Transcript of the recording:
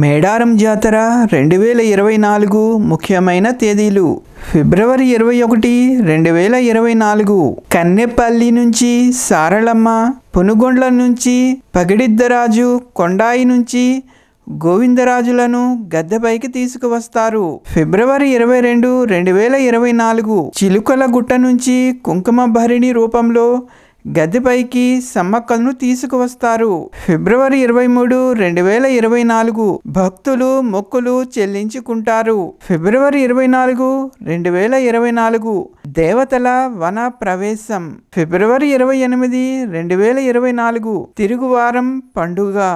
మేడారం జాతర రెండు వేల ఇరవై నాలుగు ముఖ్యమైన తేదీలు ఫిబ్రవరి ఇరవై ఒకటి రెండు వేల ఇరవై నాలుగు కన్నెపల్లి నుంచి సారళమ్మ పునుగొండ్ల నుంచి పగిడిద్దరాజు కొండాయి నుంచి గోవిందరాజులను గద్దెపైకి తీసుకువస్తారు ఫిబ్రవరి ఇరవై రెండు రెండు వేల ఇరవై నాలుగు చిలుకల గుట్ట నుంచి కుంకుమ భరిణి రూపంలో గదిపైకి సమ్మక్కలను తీసుకువస్తారు ఫిబ్రవరి ఇరవై మూడు రెండు వేల ఇరవై నాలుగు భక్తులు మొక్కులు చెల్లించుకుంటారు ఫిబ్రవరి ఇరవై నాలుగు రెండు వేల ఇరవై నాలుగు దేవతల వన ప్రవేశం ఫిబ్రవరి ఇరవై ఎనిమిది రెండు వేల ఇరవై నాలుగు తిరుగువారం పండుగ